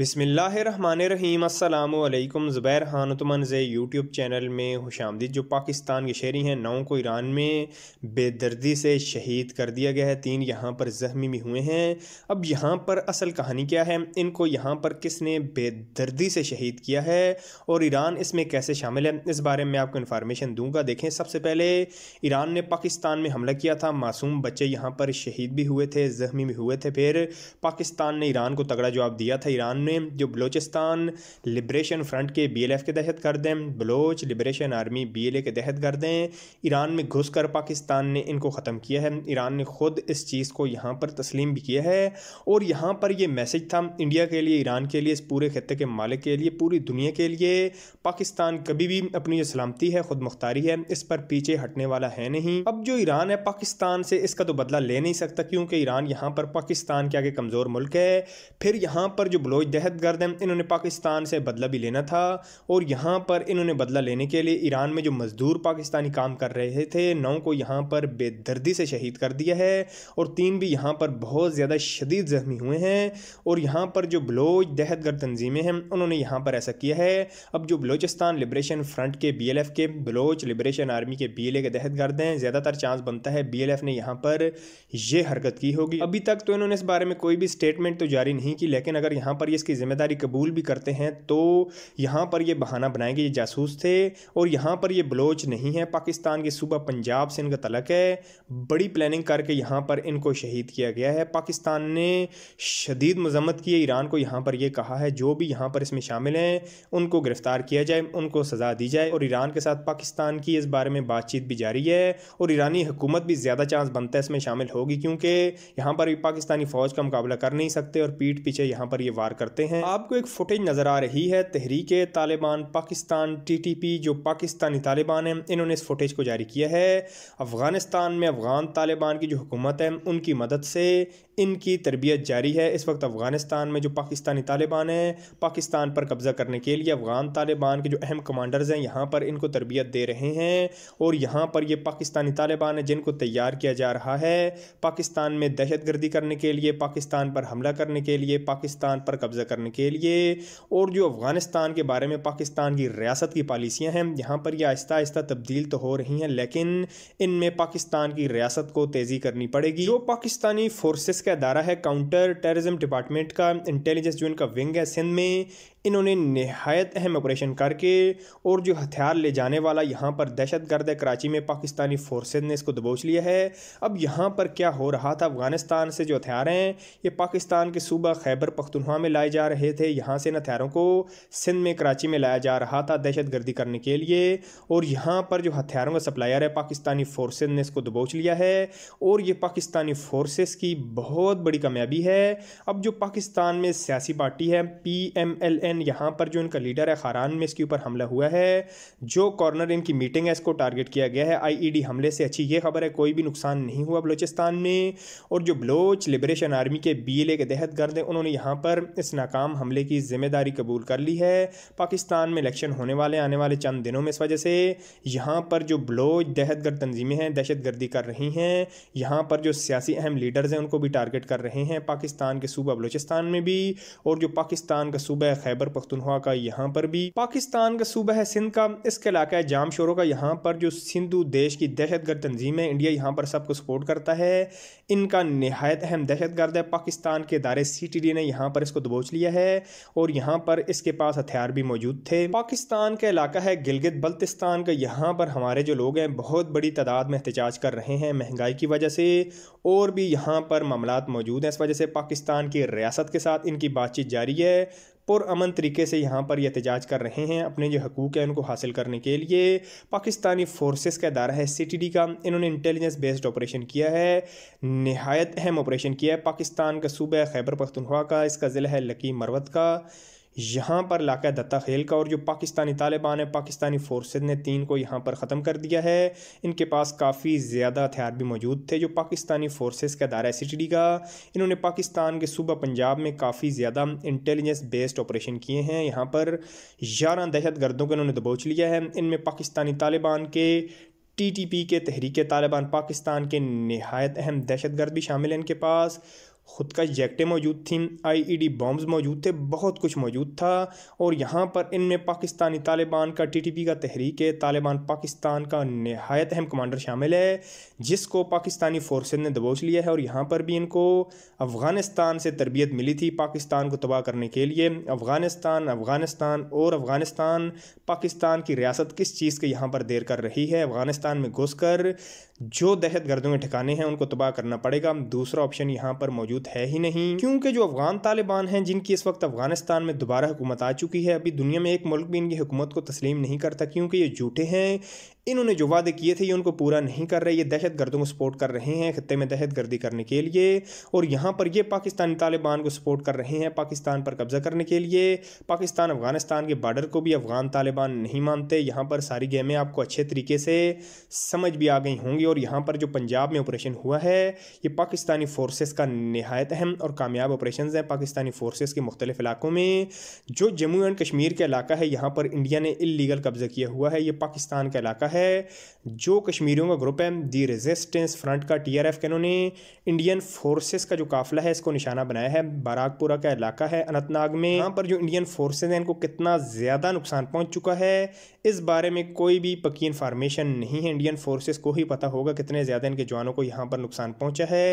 बिसमीम अल्लाम ज़ुबैर खान जे यूट्यूब चैनल में होश आमदीद जो पाकिस्तान के शहरी हैं नौ को ईरान में बेदर्दी से शहीद कर दिया गया है तीन यहाँ पर जख्मी भी हुए हैं अब यहाँ पर असल कहानी क्या है इनको यहाँ पर किसने बेदर्दी से शहीद किया है और ईरान इसमें कैसे शामिल है इस बारे में आपको इन्फॉर्मेशन दूँगा देखें सबसे पहले ईरान ने पाकिस्तान में हमला किया था मासूम बच्चे यहाँ पर शहीद भी हुए थे जख्मी भी हुए थे फिर पाकिस्तान ने ईरान को तगड़ा जवाब दिया था ईरान ने हमने जो बलोचिस्तान लिब्रेशन फ्रंट के बी के तहत कर दें बलोच लिब्रेशन आर्मी बी के तहत कर दें ईरान में घुस पाकिस्तान ने इनको ख़त्म किया है ईरान ने खुद इस चीज़ को यहाँ पर तस्लीम भी किया है और यहाँ पर यह मैसेज था इंडिया के लिए ईरान के लिए इस पूरे खत्े के मालिक के लिए पूरी दुनिया के लिए पाकिस्तान कभी भी अपनी जो सलामती है खुद मुख्तारी है इस पर पीछे हटने वाला है नहीं अब जो ईरान है पाकिस्तान से इसका तो बदला ले नहीं सकता क्योंकि ईरान यहाँ पर पाकिस्तान के आगे कमज़ोर मुल्क है फिर यहाँ पर जो बलोच दहत गर्द इन्होंने पाकिस्तान से बदला भी लेना था और यहाँ पर इन्होंने बदला लेने के लिए ईरान में जो मज़दूर पाकिस्तानी काम कर रहे थे नौ को यहाँ पर बेदर्दी से शहीद कर दिया है और तीन भी यहाँ पर बहुत ज़्यादा शदीद जख्मी हुए हैं और यहाँ पर जो बलोच दहत गर्द तनजीमें हैं उन्होंने यहाँ पर ऐसा किया है अब जो बलोचिस्तान लिब्रेशन फ्रंट के बी एल एफ़ के बलोच लिब्रेशन आर्मी के बी एल ए के दहत गर्द हैं ज़्यादातर चांस बनता है बी एल एफ़ ने यहाँ पर यह हरकत की होगी अभी तक तो इन्होंने इस बारे में कोई भी स्टेटमेंट तो जारी नहीं की लेकिन अगर यहाँ पर ये इसकी ज़िम्मेदारी कबूल भी करते हैं तो यहाँ पर ये बहाना बनाएंगे ये जासूस थे और यहाँ पर ये बलोच नहीं है पाकिस्तान के सूबा पंजाब से इनका तलक है बड़ी प्लानिंग करके यहाँ पर इनको शहीद किया गया है पाकिस्तान ने शदीद मजम्मत की है ईरान को यहाँ पर यह कहा है जो भी यहाँ पर इसमें शामिल हैं उनको गिरफ़्तार किया जाए उनको सज़ा दी जाए और ईरान के साथ पाकिस्तान की इस बारे में बातचीत भी जारी है और ईरानी हुकूमत भी ज़्यादा चांस बनता है इसमें शामिल होगी क्योंकि यहाँ पर पाकिस्तानी फ़ौज का मुकाबला कर नहीं सकते और पीठ पीछे यहाँ पर ये वार कर करते हैं आपको एक फुटेज नज़र आ रही है तहरीक तालिबान पाकिस्तान टीटीपी जो पाकिस्तानी तालिबान है इन्होंने इस फुटेज को जारी किया है अफ़गानिस्तान में अफ़गान तालिबान की जो हुकूमत है उनकी मदद से इनकी तरबियत जारी है इस वक्त अफ़गानिस्तान में जो पाकिस्तानी तालिबान है पाकिस्तान पर कब्ज़ा करने के लिए अफ़गान तालिबान के जो अहम कमांडर्स हैं यहाँ पर इनको तरबियत दे रहे हैं और यहाँ पर ये पाकिस्तानी तालिबान है जिनको तैयार किया जा रहा है पाकिस्तान में दहशत गर्दी करने के लिए पाकिस्तान पर हमला करने के लिए पाकिस्तान पर कब्ज़ा मुआवजा करने के लिए और जो अफ़गानिस्तान के बारे में पाकिस्तान की रियासत की पॉलिसियाँ हैं यहाँ पर यह आहिस्ता आहिस्ता तब्दील तो हो रही हैं लेकिन इनमें पाकिस्तान की रियासत को तेज़ी करनी पड़ेगी जो पाकिस्तानी फोर्सेस का अदारा है काउंटर टेररिज्म डिपार्टमेंट का इंटेलिजेंस जो इनका विंग है सिंध में इन्होंने नहायत अहम ऑपरेशन करके और जो हथियार ले जाने वाला यहाँ पर दहशत गर्द है कराची में पाकिस्तानी फोर्सेज ने इसको दबोच लिया है अब यहाँ पर क्या हो रहा था अफगानिस्तान से जो हथियार हैं ये पाकिस्तान के सूबा खैबर पख्तनख्वा में लाए लाए जा रहे थे यहाँ से इन हथियारों को सिंध में कराची में लाया जा रहा था दहशत गर्दी करने के लिए और यहाँ पर जो हथियारों का सप्लायर है पाकिस्तानी फोर्सेज ने इसको दबोच लिया है और ये पाकिस्तानी फोर्सेस की बहुत बड़ी कामयाबी है अब जो पाकिस्तान में सियासी पार्टी है पी एम एल एन यहाँ पर जो इनका लीडर है खारान में इसके ऊपर हमला हुआ है जो कॉर्नर इनकी मीटिंग है इसको टारगेट किया गया है आई डी हमले से अच्छी ये खबर है कोई भी नुकसान नहीं हुआ बलोचिस्तान में और जो बलोच लिबरेशन आर्मी के बी एल ए के दहत गर्द हैं उन्होंने यहाँ पर इस नाकाम हमले की जिम्मेदारी कबूल कर ली है पाकिस्तान में इलेक्शन होने वाले आने वाले चंद दिनों में इस वजह से यहाँ पर जो ब्लोच दहशतगर्द तंजीमें हैं दहशत गर्दी कर रही हैं यहाँ पर जो सियासी अहम लीडर्स हैं उनको भी टारगेट कर रहे हैं पाकिस्तान के सूबा बलोचिस्तान में भी और जो पाकिस्तान का सूबा है खैबर पख्तनखा का यहाँ पर भी पाकिस्तान का सूबा है सिंध का इसके इलाका है जाम शोरों का यहाँ पर जो सिंधु देश की दहशतगर्द तंजीमें इंडिया यहाँ पर सबको सपोर्ट करता है इनका नहायत अहम दहशत गर्द है पाकिस्तान के इदारे सी टी डी ने यहाँ पर इसको दबोच लिया है और यहाँ पर इसके पास हथियार भी मौजूद थे पाकिस्तान का इलाका है गिलगित बल्तिस्तान का यहाँ पर हमारे जो लोग हैं बहुत बड़ी तादाद में एहतजाज कर रहे हैं महंगाई की वजह से और भी यहाँ पर मामला मौजूद हैं इस वजह से पाकिस्तान की रियासत के साथ इनकी बातचीत जारी है पुरान तरीके से यहाँ पर एहतजाज कर रहे हैं अपने जो हकूक़ हैं उनको हासिल करने के लिए पाकिस्तानी फोर्सेस का अदारा है सी का इन्होंने इंटेलिजेंस बेस्ड ऑपरेशन किया है नहायत अहम ऑपरेशन किया है पाकिस्तान का सूबा खैबर पख्तनख्वा का इसका ज़िला है लकी मरवत का यहाँ पर लाका दत्ता खेल का और जो पाकिस्तानी तालिबान है पाकिस्तानी फोर्सेज ने तीन को यहाँ पर ख़त्म कर दिया है इनके पास काफ़ी ज़्यादा हथियार भी मौजूद थे जो पाकिस्तानी फोर्सेज का दायरा सी का इन्होंने पाकिस्तान के सूबा पंजाब में काफ़ी ज़्यादा इंटेलिजेंस बेस्ड ऑपरेशन किए हैं यहाँ पर ग्यारह दहशत गर्दों को इन्होंने दबोच लिया है इनमें पाकिस्तानी तालिबान के टी टी पी के तहरीक तालिबान पाकिस्तान के नहायत अहम दहशत गर्द भी शामिल हैं इनके पास ख़ुद का जैकटें मौजूद थीं आईईडी बॉम्ब्स e मौजूद थे बहुत कुछ मौजूद था और यहाँ पर इनमें पाकिस्तानी तालिबान का टीटीपी का तहरीक है तालिबान पाकिस्तान का नहायत अहम कमांडर शामिल है जिसको पाकिस्तानी फोर्सेज ने दबोच लिया है और यहाँ पर भी इनको अफ़गानिस्तान से तरबियत मिली थी पाकिस्तान को तबाह करने के लिए अफ़गानिस्तान अफ़गानिस्तान और अफ़गानिस्तान पाकिस्तान की रियासत किस चीज़ के यहाँ पर देर कर रही है अफ़गानिस्तान में घुस जो दहशत गर्दों के ठिकाने हैं उनको तबाह करना पड़ेगा दूसरा ऑप्शन यहाँ पर मौजूद मौजूद है ही नहीं क्योंकि जो अफगान तालिबान हैं जिनकी इस वक्त अफगानिस्तान में दोबारा हुकूमत आ चुकी है अभी दुनिया में एक मुल्क भी इनकी हुकूमत को तस्लीम नहीं करता क्योंकि ये झूठे हैं इन्होंने जो वादे किए थे ये उनको पूरा नहीं कर रहे ये दहशत गर्दों को सपोर्ट कर रहे हैं खत्े में दहशत गर्दी करने के लिए और यहाँ पर ये पाकिस्तानी तालिबान को सपोर्ट कर रहे हैं पाकिस्तान पर कब्जा करने के लिए पाकिस्तान अफगानिस्तान के बार्डर को भी अफगान तालिबान नहीं मानते यहाँ पर सारी गेमें आपको अच्छे तरीके से समझ भी आ गई होंगी और यहाँ पर जो पंजाब में ऑपरेशन हुआ है ये पाकिस्तानी फोर्सेज का नहायत अहम और कामयाब ऑपरेशन हैं पाकिस्तानी फोर्सेज के मुख्तलिफ इलाकों में जो जम्मू एंड कश्मीर का इलाका है यहाँ पर इंडिया ने इलीगल कब्जा किया हुआ है ये पाकिस्तान का इलाका है है जो कश्मीरियों का ग्रुप है दी रेजिस्टेंस फ्रंट का टीआरएफ के इन्होंने इंडियन फोर्सेस का जो काफिला है इसको निशाना बनाया है बाराकपुरा का इलाका है अनंतनाग में यहाँ पर जो इंडियन फोर्सेज हैं इनको कितना ज़्यादा नुकसान पहुँच चुका है इस बारे में कोई भी पक्की इन्फॉर्मेशन नहीं है इंडियन फोर्सेज को ही पता होगा कितने ज़्यादा इनके जवानों को यहाँ पर नुकसान पहुँचा है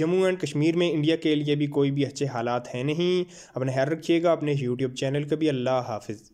जम्मू एंड कश्मीर में इंडिया के लिए भी कोई भी अच्छे हालात हैं नहीं अपने हैर रखिएगा अपने यूट्यूब चैनल का भी अल्लाह हाफिज़